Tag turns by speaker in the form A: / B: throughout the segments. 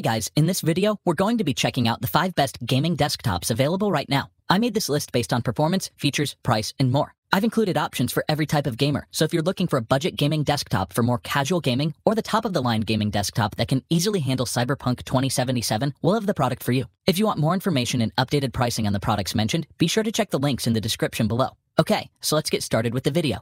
A: Hey guys, in this video, we're going to be checking out the 5 best gaming desktops available right now. I made this list based on performance, features, price, and more. I've included options for every type of gamer, so if you're looking for a budget gaming desktop for more casual gaming or the top-of-the-line gaming desktop that can easily handle Cyberpunk 2077, we'll have the product for you. If you want more information and updated pricing on the products mentioned, be sure to check the links in the description below. Okay, so let's get started with the video.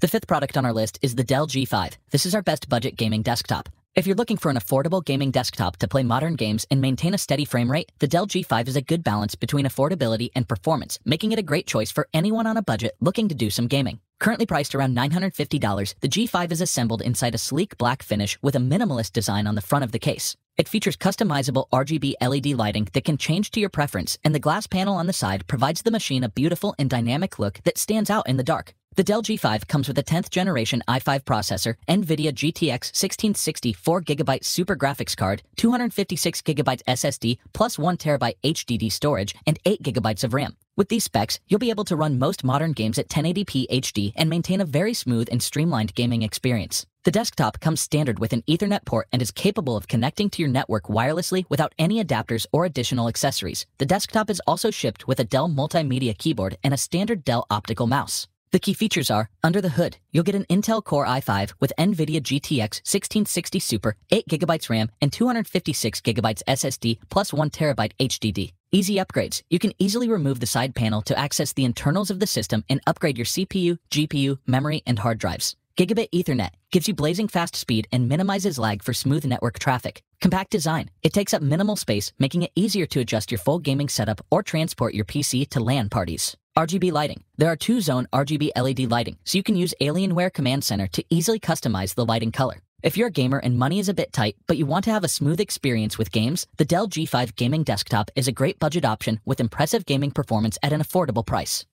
A: The fifth product on our list is the Dell G5. This is our best budget gaming desktop. If you're looking for an affordable gaming desktop to play modern games and maintain a steady frame rate, the Dell G5 is a good balance between affordability and performance, making it a great choice for anyone on a budget looking to do some gaming. Currently priced around $950, the G5 is assembled inside a sleek black finish with a minimalist design on the front of the case. It features customizable RGB LED lighting that can change to your preference, and the glass panel on the side provides the machine a beautiful and dynamic look that stands out in the dark. The Dell G5 comes with a 10th generation i5 processor, NVIDIA GTX 1660 4GB super graphics card, 256GB SSD, plus 1TB HDD storage, and 8GB of RAM. With these specs, you'll be able to run most modern games at 1080p HD and maintain a very smooth and streamlined gaming experience. The desktop comes standard with an Ethernet port and is capable of connecting to your network wirelessly without any adapters or additional accessories. The desktop is also shipped with a Dell multimedia keyboard and a standard Dell optical mouse. The key features are under the hood, you'll get an Intel Core i5 with NVIDIA GTX 1660 Super, 8GB RAM, and 256GB SSD plus 1TB HDD. Easy upgrades. You can easily remove the side panel to access the internals of the system and upgrade your CPU, GPU, memory, and hard drives. Gigabit Ethernet gives you blazing fast speed and minimizes lag for smooth network traffic. Compact design. It takes up minimal space, making it easier to adjust your full gaming setup or transport your PC to LAN parties. RGB lighting. There are two zone RGB LED lighting, so you can use Alienware Command Center to easily customize the lighting color. If you're a gamer and money is a bit tight, but you want to have a smooth experience with games, the Dell G5 gaming desktop is a great budget option with impressive gaming performance at an affordable price.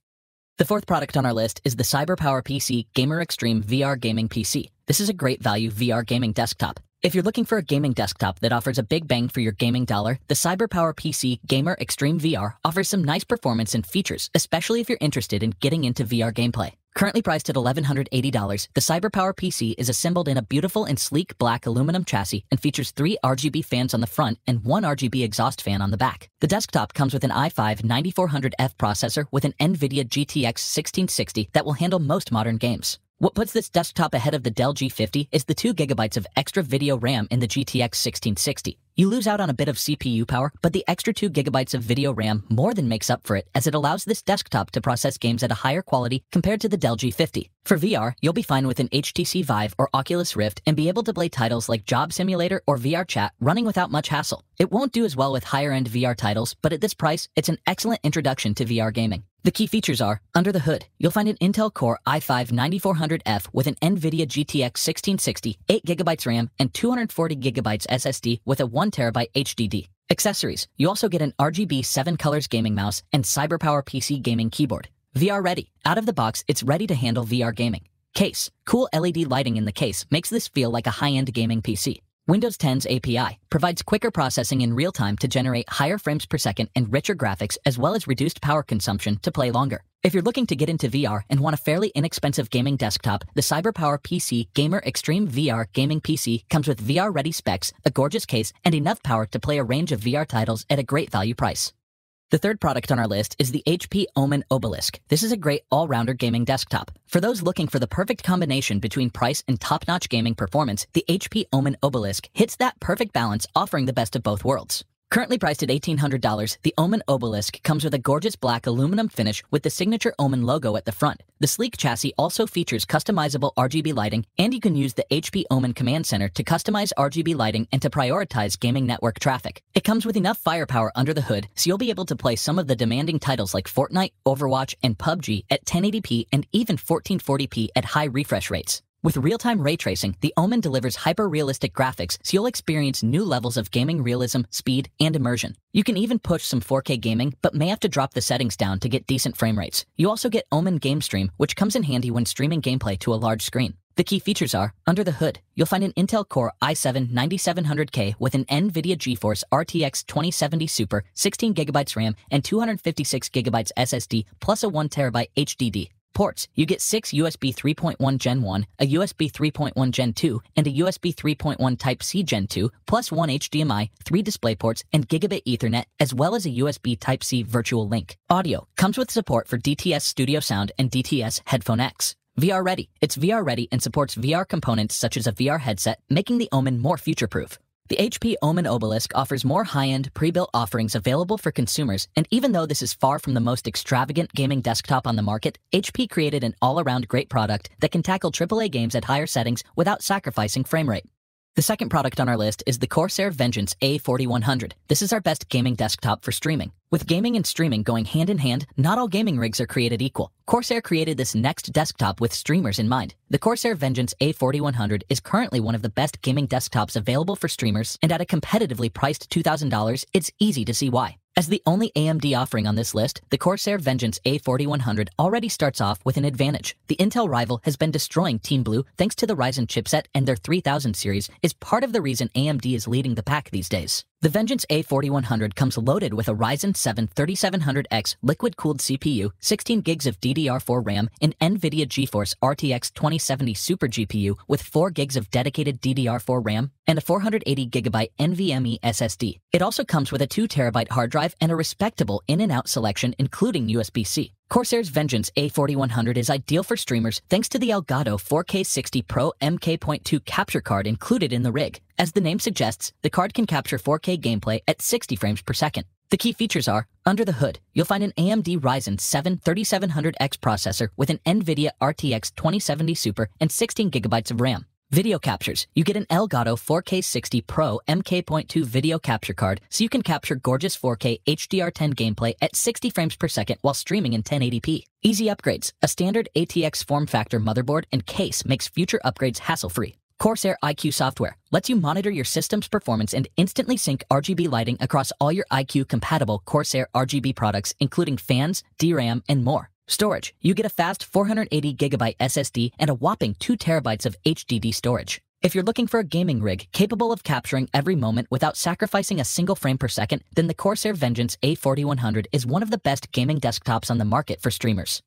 A: The fourth product on our list is the CyberPower PC Gamer Extreme VR Gaming PC. This is a great value VR gaming desktop. If you're looking for a gaming desktop that offers a big bang for your gaming dollar, the CyberPower PC Gamer Extreme VR offers some nice performance and features, especially if you're interested in getting into VR gameplay. Currently priced at $1,180, the CyberPower PC is assembled in a beautiful and sleek black aluminum chassis and features three RGB fans on the front and one RGB exhaust fan on the back. The desktop comes with an i5 9400F processor with an NVIDIA GTX 1660 that will handle most modern games. What puts this desktop ahead of the Dell G50 is the 2 gigabytes of extra video RAM in the GTX 1660. You lose out on a bit of CPU power, but the extra 2 gigabytes of video RAM more than makes up for it as it allows this desktop to process games at a higher quality compared to the Dell G50. For VR, you'll be fine with an HTC Vive or Oculus Rift and be able to play titles like Job Simulator or VR Chat running without much hassle. It won't do as well with higher-end VR titles, but at this price, it's an excellent introduction to VR gaming. The key features are under the hood, you'll find an Intel Core i5 9400F with an NVIDIA GTX 1660, 8GB RAM, and 240GB SSD with a 1TB HDD. Accessories You also get an RGB 7 colors gaming mouse and CyberPower PC gaming keyboard. VR ready. Out of the box, it's ready to handle VR gaming. Case Cool LED lighting in the case makes this feel like a high end gaming PC. Windows 10's API provides quicker processing in real time to generate higher frames per second and richer graphics, as well as reduced power consumption to play longer. If you're looking to get into VR and want a fairly inexpensive gaming desktop, the CyberPower PC Gamer Extreme VR Gaming PC comes with VR ready specs, a gorgeous case, and enough power to play a range of VR titles at a great value price. The third product on our list is the HP Omen Obelisk. This is a great all rounder gaming desktop. For those looking for the perfect combination between price and top notch gaming performance, the HP Omen Obelisk hits that perfect balance, offering the best of both worlds. Currently priced at $1,800, the Omen Obelisk comes with a gorgeous black aluminum finish with the signature Omen logo at the front. The sleek chassis also features customizable RGB lighting, and you can use the HP Omen Command Center to customize RGB lighting and to prioritize gaming network traffic. It comes with enough firepower under the hood, so you'll be able to play some of the demanding titles like Fortnite, Overwatch, and PUBG at 1080p and even 1440p at high refresh rates. With real-time ray tracing, the Omen delivers hyper-realistic graphics, so you'll experience new levels of gaming realism, speed, and immersion. You can even push some 4K gaming, but may have to drop the settings down to get decent frame rates. You also get Omen Game Stream, which comes in handy when streaming gameplay to a large screen. The key features are, under the hood, you'll find an Intel Core i7-9700K with an NVIDIA GeForce RTX 2070 Super, 16GB RAM, and 256GB SSD, plus a 1TB HDD. Ports. You get six USB 3.1 Gen 1, a USB 3.1 Gen 2, and a USB 3.1 Type C Gen 2, plus one HDMI, three display ports, and gigabit Ethernet, as well as a USB Type C virtual link. Audio comes with support for DTS Studio Sound and DTS Headphone X. VR Ready. It's VR Ready and supports VR components such as a VR headset, making the Omen more future proof. The HP Omen Obelisk offers more high end, pre built offerings available for consumers, and even though this is far from the most extravagant gaming desktop on the market, HP created an all around great product that can tackle AAA games at higher settings without sacrificing frame rate. The second product on our list is the Corsair Vengeance A4100. This is our best gaming desktop for streaming. With gaming and streaming going hand in hand, not all gaming rigs are created equal. Corsair created this next desktop with streamers in mind. The Corsair Vengeance A4100 is currently one of the best gaming desktops available for streamers, and at a competitively priced $2,000, it's easy to see why. As the only AMD offering on this list, the Corsair Vengeance A4100 already starts off with an advantage. The Intel rival has been destroying Team Blue thanks to the Ryzen chipset and their 3000 series is part of the reason AMD is leading the pack these days. The Vengeance A4100 comes loaded with a Ryzen 7 3700X liquid-cooled CPU, 16 gigs of DDR4 RAM, an NVIDIA GeForce RTX 2070 Super GPU with 4 gigs of dedicated DDR4 RAM, and a 480 gigabyte NVMe SSD. It also comes with a 2 terabyte hard drive and a respectable in-and-out selection including USB-C. Corsair's Vengeance A4100 is ideal for streamers thanks to the Elgato 4K60 Pro MK.2 capture card included in the rig. As the name suggests, the card can capture 4K gameplay at 60 frames per second. The key features are, under the hood, you'll find an AMD Ryzen 7 3700X processor with an NVIDIA RTX 2070 Super and 16GB of RAM. Video captures. You get an Elgato 4K60 Pro MK.2 video capture card so you can capture gorgeous 4K HDR10 gameplay at 60 frames per second while streaming in 1080p. Easy upgrades. A standard ATX form factor motherboard and case makes future upgrades hassle-free. Corsair IQ software lets you monitor your system's performance and instantly sync RGB lighting across all your IQ compatible Corsair RGB products, including fans, DRAM, and more. Storage. You get a fast 480 gigabyte SSD and a whopping 2 terabytes of HDD storage. If you're looking for a gaming rig capable of capturing every moment without sacrificing a single frame per second, then the Corsair Vengeance A4100 is one of the best gaming desktops on the market for streamers.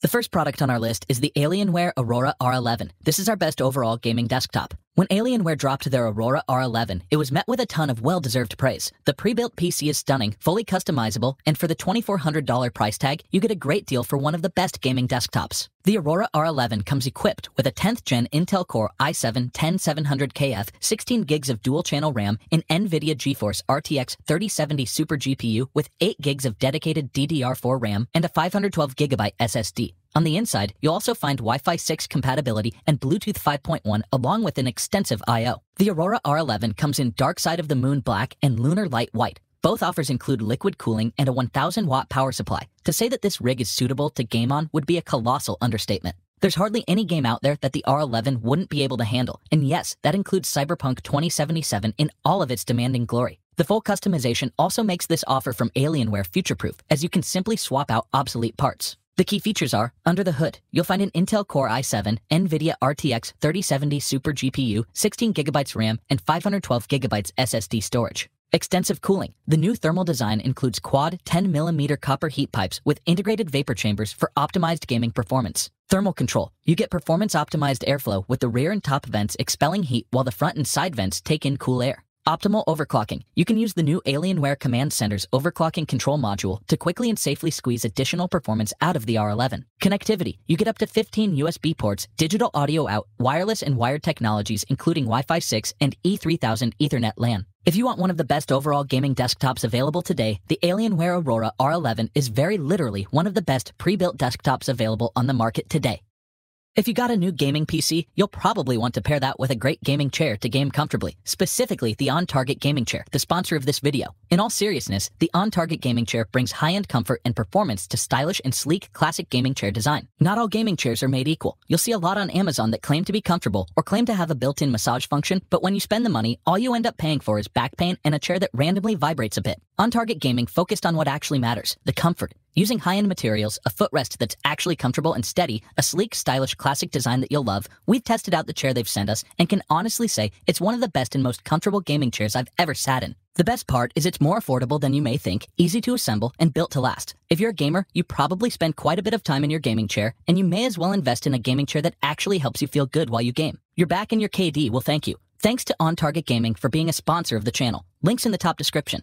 A: The first product on our list is the Alienware Aurora R11. This is our best overall gaming desktop. When Alienware dropped their Aurora R11, it was met with a ton of well deserved praise. The pre built PC is stunning, fully customizable, and for the $2,400 price tag, you get a great deal for one of the best gaming desktops. The Aurora R11 comes equipped with a 10th gen Intel Core i7 10700KF, 16 gigs of dual channel RAM, an NVIDIA GeForce RTX 3070 Super GPU with 8 gigs of dedicated DDR4 RAM, and a 512 gigabyte SSD. On the inside, you'll also find Wi-Fi 6 compatibility and Bluetooth 5.1 along with an extensive I.O. The Aurora R11 comes in dark side of the moon black and lunar light white. Both offers include liquid cooling and a 1000 watt power supply. To say that this rig is suitable to game on would be a colossal understatement. There's hardly any game out there that the R11 wouldn't be able to handle. And yes, that includes Cyberpunk 2077 in all of its demanding glory. The full customization also makes this offer from Alienware future-proof, as you can simply swap out obsolete parts. The key features are, under the hood, you'll find an Intel Core i7, NVIDIA RTX 3070 Super GPU, 16GB RAM, and 512GB SSD storage. Extensive cooling. The new thermal design includes quad 10mm copper heat pipes with integrated vapor chambers for optimized gaming performance. Thermal control. You get performance optimized airflow with the rear and top vents expelling heat while the front and side vents take in cool air. Optimal overclocking. You can use the new Alienware Command Center's overclocking control module to quickly and safely squeeze additional performance out of the R11. Connectivity. You get up to 15 USB ports, digital audio out, wireless and wired technologies, including Wi-Fi 6 and E3000 Ethernet LAN. If you want one of the best overall gaming desktops available today, the Alienware Aurora R11 is very literally one of the best pre-built desktops available on the market today. If you got a new gaming PC, you'll probably want to pair that with a great gaming chair to game comfortably, specifically the On Target Gaming Chair, the sponsor of this video. In all seriousness, the On Target Gaming Chair brings high-end comfort and performance to stylish and sleek classic gaming chair design. Not all gaming chairs are made equal. You'll see a lot on Amazon that claim to be comfortable or claim to have a built-in massage function, but when you spend the money, all you end up paying for is back pain and a chair that randomly vibrates a bit. On Target Gaming focused on what actually matters the comfort. Using high end materials, a footrest that's actually comfortable and steady, a sleek, stylish, classic design that you'll love, we've tested out the chair they've sent us and can honestly say it's one of the best and most comfortable gaming chairs I've ever sat in. The best part is it's more affordable than you may think, easy to assemble, and built to last. If you're a gamer, you probably spend quite a bit of time in your gaming chair, and you may as well invest in a gaming chair that actually helps you feel good while you game. Your back and your KD will thank you. Thanks to On Target Gaming for being a sponsor of the channel. Links in the top description.